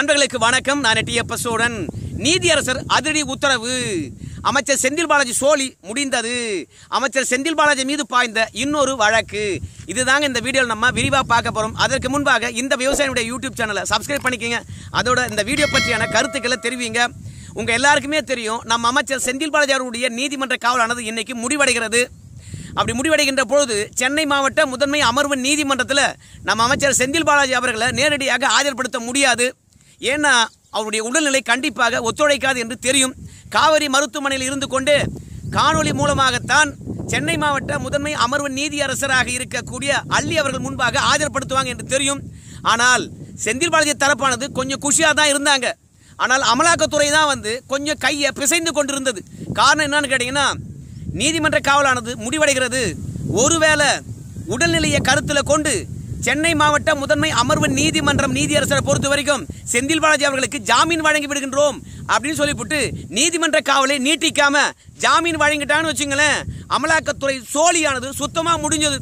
நண்பர்களுக்கு வணக்கம் நான் டி எப் சோழன் நீதியரசர் அதிரடி உத்தரவு அமைச்சர் செந்தில் பாலாஜி சோழி முடிந்தது அமைச்சர் செந்தில் பாலாஜி மீது பாய்ந்த இன்னொரு வழக்கு இதுதாங்க இந்த வீடியோவில் நம்ம விரிவாக பார்க்க போகிறோம் அதற்கு முன்பாக இந்த விவசாயினுடைய யூடியூப் சேனலை சப்ஸ்கிரைப் பண்ணிக்கோங்க அதோட இந்த வீடியோ பற்றியான கருத்துக்களை தெரிவிங்க உங்கள் எல்லாருக்குமே தெரியும் நம்ம அமைச்சர் செந்தில் பாலாஜி அவருடைய நீதிமன்ற காவலானது இன்னைக்கு முடிவடைகிறது அப்படி முடிவடைகின்ற பொழுது சென்னை மாவட்ட முதன்மை அமர்வு நீதிமன்றத்தில் நம்ம அமைச்சர் செந்தில் பாலாஜி அவர்களை நேரடியாக ஆஜர்படுத்த முடியாது ஏன்னா அவருடைய உடல்நிலை கண்டிப்பாக ஒத்துழைக்காது என்று தெரியும் காவிரி மருத்துவமனையில் இருந்து கொண்டு காணொலி மூலமாகத்தான் சென்னை மாவட்ட முதன்மை அமர்வு நீதியரசராக இருக்கக்கூடிய அள்ளி அவர்கள் முன்பாக ஆஜர்படுத்துவாங்க என்று தெரியும் ஆனால் செந்தில் பாலாஜி தரப்பானது கொஞ்சம் குஷியாக தான் இருந்தாங்க ஆனால் அமலாக்கத்துறை தான் வந்து கொஞ்சம் கையை பிசைந்து கொண்டிருந்தது காரணம் என்னன்னு கேட்டிங்கன்னா நீதிமன்ற காவலானது முடிவடைகிறது ஒருவேளை உடல்நிலையை கருத்தில் கொண்டு சென்னை மாவட்ட முதன்மை அமர்வு நீதிமன்றம் நீதியரசரை பொறுத்த வரைக்கும் செந்தில் பாலாஜி அவர்களுக்கு ஜாமீன் வழங்கி விடுகின்றோம் அப்படின்னு சொல்லிவிட்டு நீதிமன்ற காவலை நீட்டிக்காம ஜாமீன் வழங்கிட்டான்னு வச்சுங்களேன் அமலாக்கத்துறை சோழியானது சுத்தமாக முடிஞ்சது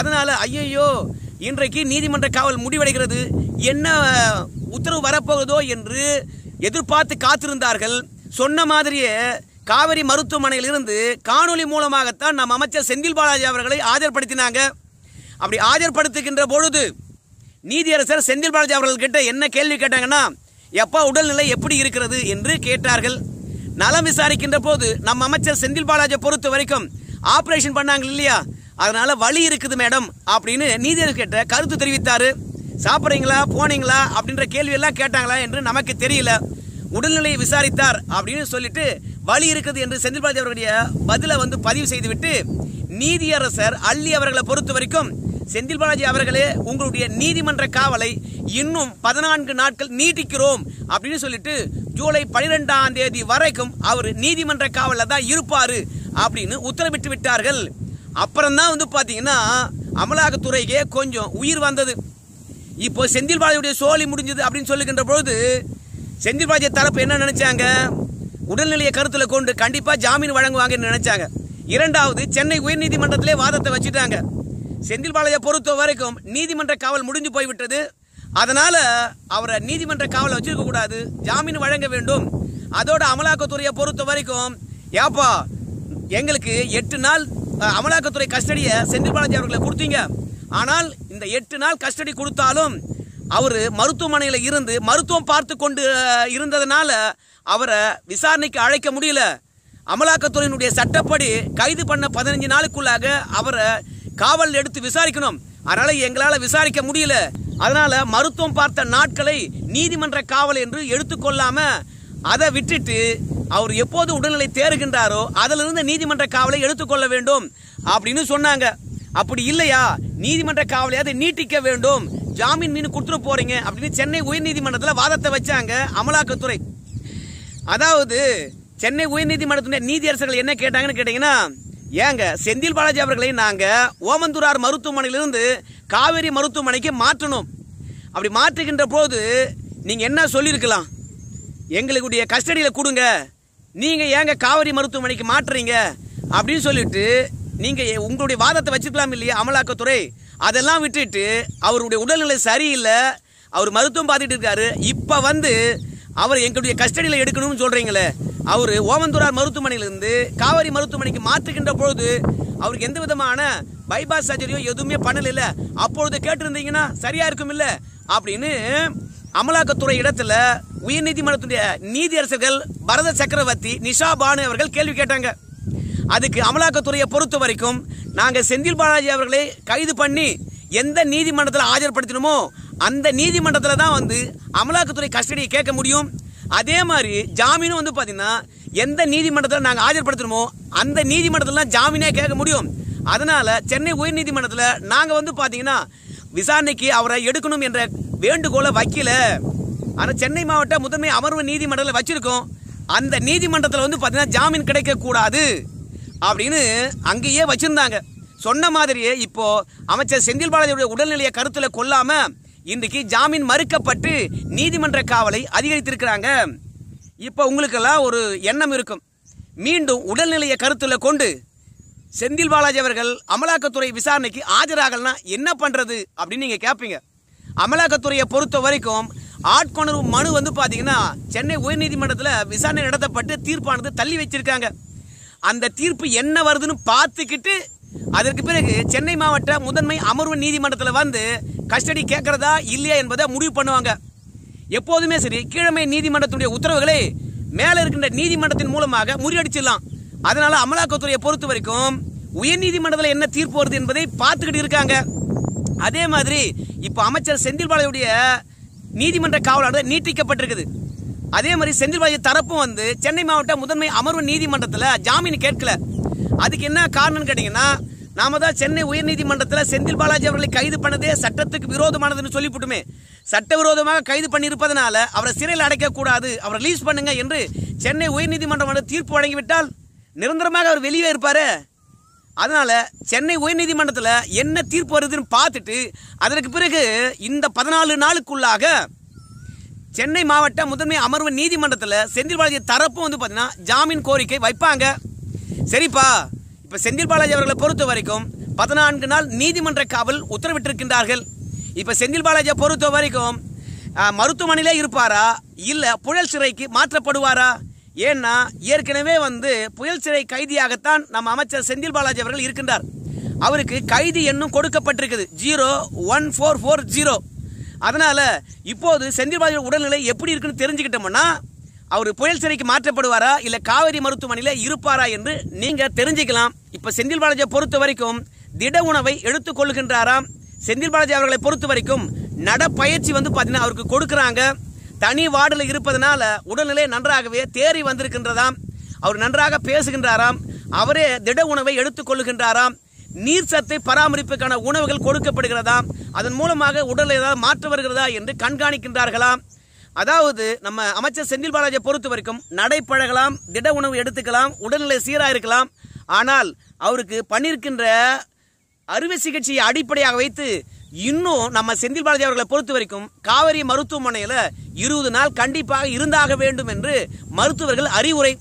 அதனால ஐயையோ இன்றைக்கு நீதிமன்ற காவல் முடிவடைகிறது என்ன உத்தரவு வரப்போகுதோ என்று எதிர்பார்த்து காத்திருந்தார்கள் சொன்ன மாதிரியே காவிரி மருத்துவமனையிலிருந்து காணொலி மூலமாகத்தான் நம் அமைச்சர் செந்தில் பாலாஜி அவர்களை ஆஜர்படுத்தினாங்க அப்படி ஆஜர்படுத்துகின்ற பொழுது நீதியரசர் செந்தில் பாலாஜி அவர்கள்கிட்ட என்ன கேள்வி கேட்டாங்கன்னா எப்பா உடல்நிலை எப்படி இருக்கிறது என்று கேட்டார்கள் நலம் விசாரிக்கின்ற போது நம்ம அமைச்சர் செந்தில் பாலாஜி பொறுத்த வரைக்கும் ஆப்ரேஷன் பண்ணாங்க இல்லையா அதனால வழி இருக்குது மேடம் அப்படின்னு நீதியரசர் கிட்ட கருத்து தெரிவித்தார் சாப்பிட்றீங்களா போனீங்களா அப்படின்ற கேள்வியெல்லாம் கேட்டாங்களா என்று நமக்கு தெரியல உடல்நிலையை விசாரித்தார் அப்படின்னு சொல்லிட்டு வழி இருக்குது என்று செந்தில் பாலாஜி அவர்களுடைய பதிலை வந்து பதிவு செய்துவிட்டு நீதியரசர் அள்ளி அவர்களை பொறுத்த வரைக்கும் செந்தில் பாலாஜி அவர்களே உங்களுடைய நீதிமன்ற காவலை இன்னும் பதினான்கு நாட்கள் நீட்டிக்கிறோம் அப்படின்னு சொல்லிட்டு ஜூலை பனிரெண்டாம் தேதி வரைக்கும் அவர் நீதிமன்ற காவலில் தான் இருப்பார் அப்படின்னு உத்தரவிட்டு விட்டார்கள் அப்புறம்தான் வந்து பார்த்தீங்கன்னா அமலாக்கத்துறைக்கே கொஞ்சம் உயிர் வந்தது இப்போ செந்தில் பாலாஜியுடைய சோழி முடிஞ்சது அப்படின்னு சொல்லுகின்ற பொழுது செந்தில் பாலாஜி தரப்பு என்ன நினைச்சாங்க உடல்நிலையை கருத்தில் கொண்டு கண்டிப்பாக ஜாமீன் வழங்குவாங்கன்னு நினைச்சாங்க இரண்டாவது சென்னை உயர்நீதிமன்றத்திலே வாதத்தை வச்சுட்டாங்க செந்தில் பாலையை பொறுத்த வரைக்கும் நீதிமன்ற காவல் முடிஞ்சு போய்விட்டது அதனால் அவரை நீதிமன்ற காவலை வச்சிருக்க கூடாது ஜாமீன் வழங்க வேண்டும் அதோட அமலாக்கத்துறையை பொறுத்த வரைக்கும் ஏப்பா எங்களுக்கு எட்டு நாள் அமலாக்கத்துறை கஸ்டடியை செந்தில் பாலாஜி அவர்களை கொடுத்தீங்க ஆனால் இந்த எட்டு நாள் கஸ்டடி கொடுத்தாலும் அவர் மருத்துவமனையில் இருந்து மருத்துவம் பார்த்து கொண்டு இருந்ததுனால அவரை விசாரணைக்கு அழைக்க முடியல அமலாக்கத்துறையினுடைய சட்டப்படி கைது பண்ண பதினஞ்சு நாளுக்குள்ளாக அவரை காவல் எடுத்து விசாரிக்கணும் அதனால எங்களால விசாரிக்க முடியல அதனால மருத்துவம் பார்த்த நாட்களை நீதிமன்ற காவல் என்று எடுத்துக்கொள்ளாம அதை விட்டுட்டு அவர் எப்போது உடல்நிலை தேறுகின்றாரோ அதிலிருந்து நீதிமன்ற காவலை எடுத்துக்கொள்ள வேண்டும் அப்படின்னு சொன்னாங்க அப்படி இல்லையா நீதிமன்ற காவலையாவது நீட்டிக்க வேண்டும் ஜாமீன் மீன் கொடுத்துட்டு போறீங்க அப்படின்னு சென்னை உயர்நீதிமன்றத்தில் வாதத்தை வச்சாங்க அமலாக்கத்துறை அதாவது சென்னை உயர்நீதிமன்றத்துடைய நீதியரசர்கள் என்ன கேட்டாங்கன்னு கேட்டீங்கன்னா ஏங்க செந்தில் பாலாஜி அவர்களை நாங்கள் ஓமந்தூரார் மருத்துவமனையிலிருந்து காவேரி மருத்துவமனைக்கு மாற்றணும் அப்படி மாற்றுகின்ற போது நீங்கள் என்ன சொல்லியிருக்கலாம் எங்களுடைய கஸ்டடியில் கொடுங்க நீங்கள் ஏங்க காவேரி மருத்துவமனைக்கு மாற்றுறீங்க அப்படின்னு சொல்லிட்டு நீங்கள் உங்களுடைய வாதத்தை வச்சுக்கலாம் இல்லையா அமலாக்கத்துறை அதெல்லாம் விட்டுட்டு அவருடைய உடல்நிலை சரியில்லை அவர் மருத்துவம் பார்த்துட்டு இருக்காரு இப்போ வந்து அவர் எங்களுடைய கஸ்டடியில் எடுக்கணும்னு சொல்கிறீங்களே அவர் ஓமந்தூரார் மருத்துவமனையிலிருந்து காவேரி மருத்துவமனைக்கு மாற்றுகின்ற பொழுது அவருக்கு எந்த விதமான பைபாஸ் சர்ஜரியோ எதுவுமே பண்ணல அப்பொழுது கேட்டிருந்தீங்கன்னா சரியா இருக்கும் இல்லை அப்படின்னு அமலாக்கத்துறை இடத்துல நீதிமன்றத்துடைய நீதியரசர்கள் பரத சக்கரவர்த்தி நிஷா பானு அவர்கள் கேள்வி கேட்டாங்க அதுக்கு அமலாக்கத்துறையை பொறுத்த வரைக்கும் நாங்கள் செந்தில் பாலாஜி அவர்களை கைது பண்ணி எந்த நீதிமன்றத்தில் ஆஜர்படுத்தினோமோ அந்த நீதிமன்றத்தில் தான் வந்து அமலாக்கத்துறை கஸ்டடியை கேட்க முடியும் அதே மாதிரி ஜாமீனும் வந்து பார்த்தீங்கன்னா எந்த நீதிமன்றத்தில் நாங்கள் ஆஜர்படுத்தணுமோ அந்த நீதிமன்றத்தில் ஜாமீனே கேட்க முடியும் அதனால் சென்னை உயர்நீதிமன்றத்தில் நாங்கள் வந்து பார்த்தீங்கன்னா விசாரணைக்கு அவரை எடுக்கணும் என்ற வேண்டுகோளை வைக்கல ஆனால் சென்னை மாவட்ட முதன்மை அமர்வு நீதிமன்றத்தில் வச்சுருக்கோம் அந்த நீதிமன்றத்தில் வந்து பார்த்தீங்கன்னா ஜாமீன் கிடைக்கக்கூடாது அப்படின்னு அங்கேயே வச்சுருந்தாங்க சொன்ன மாதிரியே இப்போது அமைச்சர் செந்தில் பாலாஜியுடைய உடல்நிலையை கருத்தில் கொள்ளாமல் இன்றைக்கு ஜாமீன் மறுக்கப்பட்டு நீதிமன்ற காவலை அதிகரித்திருக்கிறாங்க இப்போ உங்களுக்கெல்லாம் ஒரு எண்ணம் இருக்கும் மீண்டும் உடல்நிலையை கருத்தில் கொண்டு செந்தில் பாலாஜி அவர்கள் அமலாக்கத்துறை விசாரணைக்கு ஆஜராகலனா என்ன பண்ணுறது அப்படின்னு நீங்கள் கேட்பீங்க அமலாக்கத்துறையை பொறுத்த வரைக்கும் ஆட்கொணர்வு மனு வந்து பார்த்தீங்கன்னா சென்னை உயர்நீதிமன்றத்தில் விசாரணை நடத்தப்பட்டு தீர்ப்பானது தள்ளி வச்சிருக்காங்க அந்த தீர்ப்பு என்ன வருதுன்னு பார்த்துக்கிட்டு அதற்கு பிறகு சென்னை மாவட்ட முதன்மை அமர்வு நீதிமன்றத்தில் வந்து கஸ்டடி கேட்கறதா இல்லையா என்பதை முடிவு பண்ணுவாங்க எப்போதுமே சரி கீழமை நீதிமன்றத்துடைய உத்தரவுகளை மேலே இருக்கின்ற நீதிமன்றத்தின் மூலமாக முறியடிச்சிடலாம் அதனால அமலாக்கத்துறையை பொறுத்த வரைக்கும் உயர் நீதிமன்றத்தில் என்ன தீர்ப்பு வருது என்பதை பார்த்துக்கிட்டு இருக்காங்க அதே மாதிரி இப்போ அமைச்சர் செந்தில் பாலையுடைய நீதிமன்ற காவலாளர் நீட்டிக்கப்பட்டிருக்குது அதே மாதிரி செந்தில் பாலாஜி தரப்பும் வந்து சென்னை மாவட்ட முதன்மை அமர்வு நீதிமன்றத்தில் ஜாமீன் கேட்கல அதுக்கு என்ன காரணம்னு கேட்டீங்கன்னா நாம தான் சென்னை உயர்நீதிமன்றத்தில் செந்தில் பாலாஜி அவர்களை கைது பண்ணதே சட்டத்துக்கு விரோதமானதுன்னு சொல்லிவிட்டுமே சட்டவிரோதமாக கைது பண்ணியிருப்பதனால அவரை சிறையில் அடைக்கக்கூடாது அவரை ரிலீஸ் பண்ணுங்க என்று சென்னை உயர்நீதிமன்றம் தீர்ப்பு வழங்கிவிட்டால் நிரந்தரமாக அவர் வெளியே இருப்பார் அதனால் சென்னை உயர்நீதிமன்றத்தில் என்ன தீர்ப்பு வருதுன்னு பார்த்துட்டு அதற்கு பிறகு இந்த பதினாலு நாளுக்குள்ளாக சென்னை மாவட்ட முதன்மை அமர்வு நீதிமன்றத்தில் செந்தில் பாலாஜி தரப்பும் வந்து பார்த்தீங்கன்னா ஜாமீன் கோரிக்கை வைப்பாங்க சரிப்பா இப்போ செந்தில் பாலாஜி அவர்களை பொறுத்த வரைக்கும் பதினான்கு நாள் நீதிமன்ற காவல் உத்தரவிட்டிருக்கின்றார்கள் இப்போ செந்தில் பாலாஜியை பொறுத்த வரைக்கும் மருத்துவமனையிலே இருப்பாரா இல்லை புழல் சிறைக்கு மாற்றப்படுவாரா ஏன்னா ஏற்கனவே வந்து புயல் சிறை கைதியாகத்தான் நம்ம அமைச்சர் செந்தில் பாலாஜி அவர்கள் இருக்கின்றார் அவருக்கு கைதி எண்ணும் கொடுக்கப்பட்டிருக்குது zero one four four zero அதனால் இப்போது செந்தில் பாலாஜி உடல்நிலை எப்படி இருக்குன்னு தெரிஞ்சுக்கிட்டோம்னா அவர் புயல் சிறைக்கு மாற்றப்படுவாரா இல்லை காவேரி மருத்துவமனையில் இருப்பாரா என்று நீங்கள் தெரிஞ்சுக்கலாம் இப்போ செந்தில் பாலாஜியை பொறுத்த வரைக்கும் திட உணவை எடுத்துக்கொள்கின்றாராம் செந்தில் பாலாஜி அவர்களை பொறுத்த வரைக்கும் நடப்பயிற்சி வந்து அவருக்கு கொடுக்குறாங்க தனி வார்டில் இருப்பதனால உடல்நிலை நன்றாகவே தேறி வந்திருக்கின்றதாம் அவர் நன்றாக பேசுகின்றாராம் அவரே திட உணவை எடுத்துக்கொள்கின்றாராம் நீர் சத்தை பராமரிப்புக்கான உணவுகள் கொடுக்கப்படுகிறதாம் அதன் மூலமாக உடல் ஏதாவது மாற்றம் வருகிறதா என்று கண்காணிக்கின்றார்களாம் அதாவது நம்ம அமைச்சர் செந்தில் பாலாஜியை பொறுத்த வரைக்கும் நடைப்பழகலாம் திட உணவு எடுத்துக்கலாம் உடல்நிலை சீராக இருக்கலாம் ஆனால் அவருக்கு பண்ணியிருக்கின்ற அறுவை சிகிச்சையை அடிப்படையாக வைத்து இன்னும் நம்ம செந்தில் பாலாஜி அவர்களை பொறுத்த வரைக்கும் காவேரி மருத்துவமனையில் இருபது நாள் கண்டிப்பாக இருந்தாக வேண்டும் என்று மருத்துவர்கள் அறிவுரை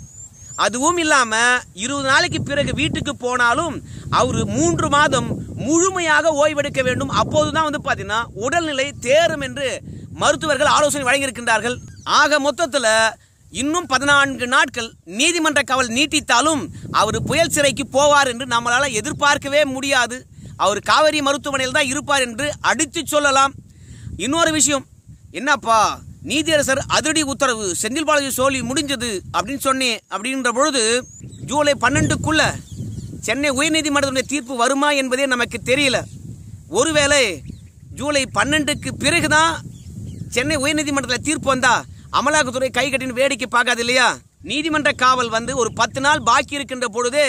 அதுவும் இல்லாமல் இருபது நாளைக்கு பிறகு வீட்டுக்கு போனாலும் அவர் மூன்று மாதம் முழுமையாக ஓய்வெடுக்க வேண்டும் அப்போது தான் வந்து பார்த்தீங்கன்னா உடல்நிலை தேரும் என்று மருத்துவர்கள் ஆலோசனை வழங்கியிருக்கின்றார்கள் ஆக மொத்தத்தில் இன்னும் பதினான்கு நாட்கள் நீதிமன்ற கவல் நீட்டித்தாலும் அவர் புயல் சிறைக்கு போவார் என்று நம்மளால் எதிர்பார்க்கவே முடியாது அவர் காவேரி மருத்துவமனையில் தான் இருப்பார் என்று அடித்து சொல்லலாம் இன்னொரு விஷயம் என்னப்பா நீதியரசர் அதிரடி உத்தரவு செந்தில் பாலாஜி சோழி முடிஞ்சது அப்படின்னு சொன்னேன் அப்படின்ற பொழுது ஜூலை பன்னெண்டுக்குள்ள சென்னை உயர்நீதிமன்றத்துடைய தீர்ப்பு வருமா என்பதே நமக்கு தெரியல ஒருவேளை ஜூலை பன்னெண்டுக்கு பிறகு தான் சென்னை உயர்நீதிமன்றத்தில் தீர்ப்பு வந்தா அமலாக்கத்துறை கை கட்டின்னு வேடிக்கை பார்க்காது இல்லையா நீதிமன்ற காவல் வந்து ஒரு பத்து நாள் பாக்கி இருக்கின்ற பொழுது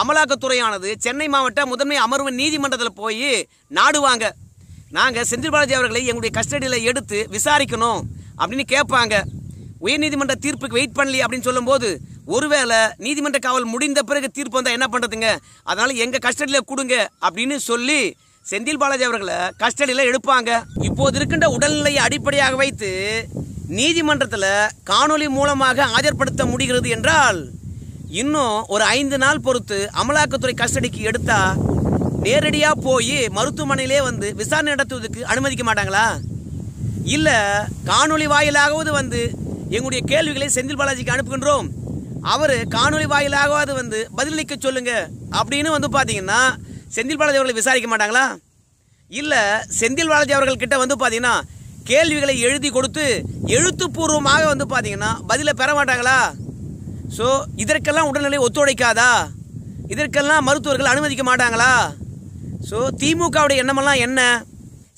அமலாக்கத்துறையானது சென்னை மாவட்ட முதன்மை அமர்வு நீதிமன்றத்தில் போய் நாடுவாங்க நாங்கள் செந்தில் பாலாஜி அவர்களை எங்களுடைய கஸ்டடியில் எடுத்து விசாரிக்கணும் அப்படின்னு கேட்பாங்க உயர்நீதிமன்ற தீர்ப்புக்கு வெயிட் பண்ணலையே அப்படின்னு சொல்லும்போது ஒருவேளை நீதிமன்ற காவல் முடிந்த பிறகு தீர்ப்பு வந்தால் என்ன பண்ணுறதுங்க அதனால் எங்கள் கஸ்டடியில் கொடுங்க அப்படின்னு சொல்லி செந்தில் பாலாஜி அவர்களை கஸ்டடியில் எடுப்பாங்க இப்போது இருக்கின்ற உடல்நிலையை அடிப்படையாக வைத்து நீதிமன்றத்தில் காணொலி மூலமாக ஆஜர்படுத்த முடிகிறது என்றால் இன்னும் ஒரு ஐந்து நாள் பொறுத்து அமலாக்கத்துறை கஸ்டடிக்கு எடுத்தா நேரடியாக போய் மருத்துவமனையிலே வந்து விசாரணை நடத்துவதற்கு அனுமதிக்க மாட்டாங்களா இல்லை காணொலி வாயிலாகவது வந்து எங்களுடைய கேள்விகளை செந்தில் பாலாஜிக்கு அனுப்புகின்றோம் அவர் காணொலி வாயிலாகவாது வந்து பதிலளிக்க சொல்லுங்க அப்படின்னு வந்து பார்த்தீங்கன்னா செந்தில் பாலாஜி அவர்களை விசாரிக்க மாட்டாங்களா இல்லை செந்தில் பாலாஜி அவர்கள் கிட்ட வந்து பார்த்தீங்கன்னா கேள்விகளை எழுதி கொடுத்து எழுத்துப்பூர்வமாக வந்து பார்த்தீங்கன்னா பதிலை பெற மாட்டாங்களா ஸோ இதற்கெல்லாம் உடல்நிலை ஒத்துழைக்காதா இதற்கெல்லாம் மருத்துவர்கள் அனுமதிக்க மாட்டாங்களா ஸோ திமுகவுடைய எண்ணமெல்லாம் என்ன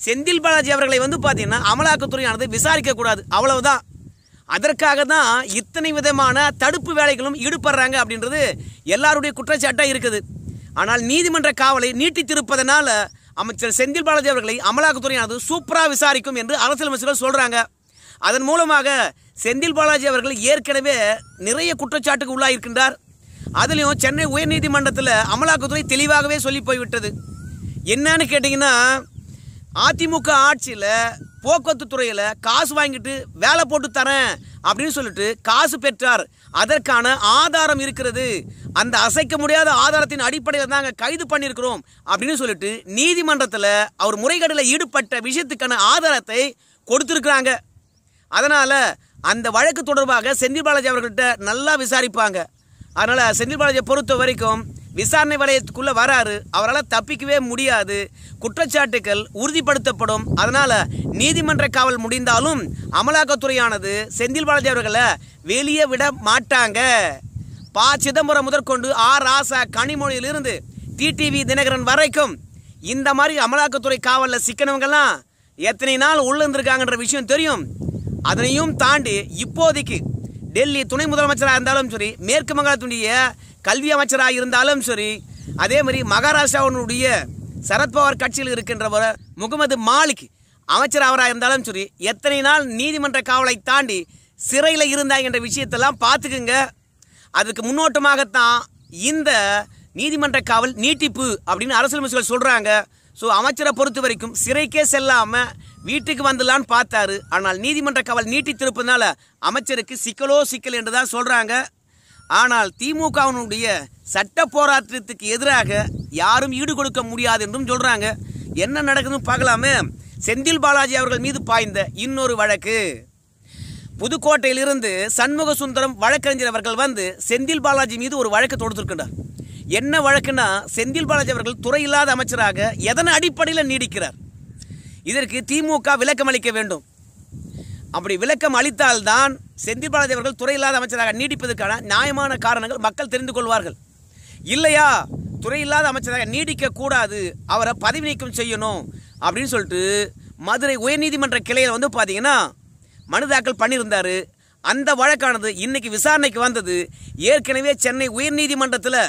செந்தில் பாலாஜி அவர்களை வந்து பார்த்தீங்கன்னா அமலாக்கத்துறையானது விசாரிக்கக்கூடாது அவ்வளவுதான் அதற்காக தான் இத்தனை விதமான தடுப்பு வேலைகளும் ஈடுபடுறாங்க அப்படின்றது எல்லாருடைய குற்றச்சாட்டாக இருக்குது ஆனால் நீதிமன்ற காவலை நீட்டித்திருப்பதனால அமைச்சர் செந்தில் பாலாஜி அவர்களை அமலாக்கத்துறையானது சூப்பராக விசாரிக்கும் என்று அரசியல் அமைச்சர்கள் சொல்கிறாங்க அதன் மூலமாக செந்தில் பாலாஜி அவர்கள் ஏற்கனவே நிறைய குற்றச்சாட்டுக்கு உள்ளாயிருக்கின்றார் அதுலேயும் சென்னை உயர்நீதிமன்றத்தில் அமலாக்கத்துறை தெளிவாகவே சொல்லி போய்விட்டது என்னன்னு கேட்டிங்கன்னா அதிமுக ஆட்சியில் போக்குவரத்து துறையில் காசு வாங்கிட்டு வேலை போட்டு தரேன் அப்படின்னு சொல்லிட்டு காசு பெற்றார் அதற்கான ஆதாரம் இருக்கிறது அந்த அசைக்க முடியாத ஆதாரத்தின் அடிப்படையில் அங்கே கைது பண்ணியிருக்கிறோம் அப்படின்னு சொல்லிட்டு நீதிமன்றத்தில் அவர் முறைகேடில் ஈடுபட்ட விஷயத்துக்கான ஆதாரத்தை கொடுத்துருக்குறாங்க அதனால் அந்த வழக்கு தொடர்பாக செந்தில் பாலாஜி அவர்கள்ட்ட நல்லா விசாரிப்பாங்க அதனால் செந்தில் பாலாஜியை பொறுத்த வரைக்கும் விசாரணை வளையத்துக்குள்ள வராரு அவரால் தப்பிக்கவே முடியாது குற்றச்சாட்டுக்கள் உறுதிப்படுத்தப்படும் அதனால் நீதிமன்ற காவல் முடிந்தாலும் அமலாக்கத்துறையானது செந்தில் பாலாஜி அவர்களை வெளியே விட மாட்டாங்க ப சிதம்பரம் முதற்கொண்டு ஆர் ராசா கனிமொழியிலிருந்து டிடிவி தினகரன் வரைக்கும் இந்த மாதிரி அமலாக்கத்துறை காவலில் சிக்கனவங்கெல்லாம் எத்தனை நாள் இருந்திருக்காங்கன்ற விஷயம் தெரியும் அதனையும் தாண்டி இப்போதைக்கு டெல்லி துணை முதலமைச்சராக இருந்தாலும் சரி மேற்கு வங்காளத்துடைய கல்வி அமைச்சராக இருந்தாலும் சரி அதே மாதிரி மகாராஷ்டிராவினுடைய சரத்பவார் கட்சியில் இருக்கின்றவர் முகமது மாலிக் அமைச்சர் அவராக இருந்தாலும் சரி எத்தனை நாள் நீதிமன்ற காவலை தாண்டி சிறையில் இருந்தாங்க என்ற விஷயத்தெல்லாம் பார்த்துக்குங்க அதுக்கு முன்னோட்டமாகத்தான் இந்த நீதிமன்ற காவல் நீட்டிப்பு அப்படின்னு அரசியல் அமைச்சர்கள் சொல்கிறாங்க ஸோ அமைச்சரை பொறுத்த வரைக்கும் சிறைக்கே செல்லாமல் வீட்டுக்கு வந்துடலான்னு பார்த்தாரு ஆனால் நீதிமன்ற காவல் நீட்டித்திருப்பதனால அமைச்சருக்கு சிக்கலோ சிக்கல் என்று தான் சொல்கிறாங்க ஆனால் திமுகவினுடைய சட்ட போராட்டத்துக்கு எதிராக யாரும் ஈடு கொடுக்க முடியாது என்றும் சொல்கிறாங்க என்ன நடக்குதுன்னு பார்க்கலாமே செந்தில் பாலாஜி அவர்கள் மீது பாய்ந்த இன்னொரு வழக்கு புதுக்கோட்டையிலிருந்து சண்முக சுந்தரம் வழக்கறிஞர் அவர்கள் வந்து செந்தில் பாலாஜி மீது ஒரு வழக்கு தொடுத்திருக்கின்றார் என்ன வழக்குன்னா செந்தில் பாலாஜி அவர்கள் துறை இல்லாத அமைச்சராக எதன் அடிப்படையில் நீடிக்கிறார் இதற்கு திமுக விளக்கம் அளிக்க வேண்டும் அப்படி விளக்கம் அளித்தால்தான் செந்தில் அவர்கள் துறை இல்லாத அமைச்சராக நீடிப்பதற்கான நியாயமான காரணங்கள் மக்கள் தெரிந்து கொள்வார்கள் இல்லையா துறை இல்லாத அமைச்சராக நீடிக்கக்கூடாது அவரை பதவி நீக்கம் செய்யணும் அப்படின்னு சொல்லிட்டு மதுரை உயர்நீதிமன்ற கிளையில் வந்து பார்த்தீங்கன்னா மனு தாக்கல் பண்ணியிருந்தார் அந்த வழக்கானது இன்னைக்கு விசாரணைக்கு வந்தது ஏற்கனவே சென்னை உயர்நீதிமன்றத்தில்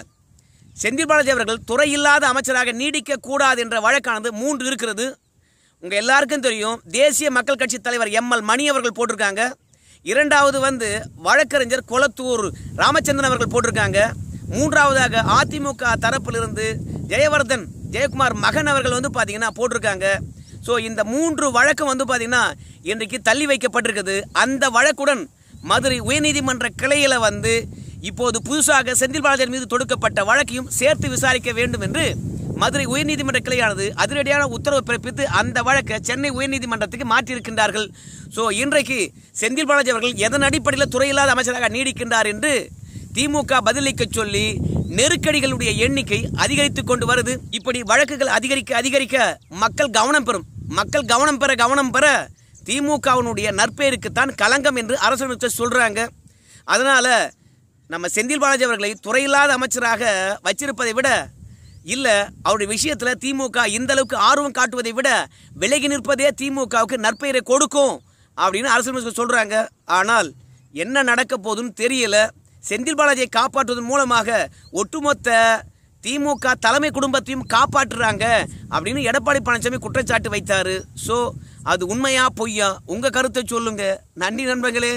செந்தில் பாலாஜி அவர்கள் துறை இல்லாத அமைச்சராக நீடிக்கக்கூடாது என்ற வழக்கானது மூன்று இருக்கிறது உங்கள் எல்லாருக்கும் தெரியும் தேசிய மக்கள் கட்சி தலைவர் எம் எல் மணி அவர்கள் போட்டிருக்காங்க இரண்டாவது வந்து வழக்கறிஞர் குளத்தூர் ராமச்சந்திரன் அவர்கள் போட்டிருக்காங்க மூன்றாவதாக அதிமுக தரப்பிலிருந்து ஜெயவர்தன் ஜெயக்குமார் மகன் அவர்கள் வந்து பார்த்தீங்கன்னா போட்டிருக்காங்க ஸோ இந்த மூன்று வழக்கம் வந்து பார்த்தீங்கன்னா இன்றைக்கு தள்ளி வைக்கப்பட்டிருக்குது அந்த வழக்குடன் மதுரை உயர்நீதிமன்ற கிளையில் வந்து இப்போது புதுசாக செந்தில் பாலாஜர் மீது தொடுக்கப்பட்ட வழக்கையும் சேர்த்து விசாரிக்க வேண்டும் என்று மதுரை உயர்நீதிமன்ற கிளையானது அதிரடியான உத்தரவு பிறப்பித்து அந்த வழக்கை சென்னை உயர்நீதிமன்றத்துக்கு மாற்றியிருக்கின்றார்கள் ஸோ இன்றைக்கு செந்தில் பாலாஜி அவர்கள் எதன் அடிப்படையில் துறையில்லாத அமைச்சராக நீடிக்கின்றார் என்று திமுக பதிலளிக்க சொல்லி நெருக்கடிகளுடைய எண்ணிக்கை அதிகரித்து கொண்டு வருது இப்படி வழக்குகள் அதிகரிக்க அதிகரிக்க மக்கள் கவனம் பெறும் மக்கள் கவனம் பெற கவனம் பெற திமுகவினுடைய நற்பெயருக்குத்தான் களங்கம் என்று அரசு சொல்கிறாங்க அதனால் நம்ம செந்தில் பாலாஜி அவர்களை துறையில்லாத அமைச்சராக வச்சிருப்பதை விட இல்ல அவருடைய விஷயத்துல திமுக இந்த அளவுக்கு ஆர்வம் காட்டுவதை விட விலகி நிற்பதே திமுகவுக்கு நற்பெயரை கொடுக்கும் அப்படின்னு அரசியல் சொல்றாங்க ஆனால் என்ன நடக்க போகுதுன்னு தெரியல செந்தில் பாலாஜியை காப்பாற்றுவதன் மூலமாக ஒட்டுமொத்த திமுக தலைமை குடும்பத்தையும் காப்பாற்றுறாங்க அப்படின்னு எடப்பாடி பழனிசாமி குற்றச்சாட்டு வைத்தாரு ஸோ அது உண்மையா பொய்யா உங்க கருத்தை சொல்லுங்க நன்றி நண்பர்களே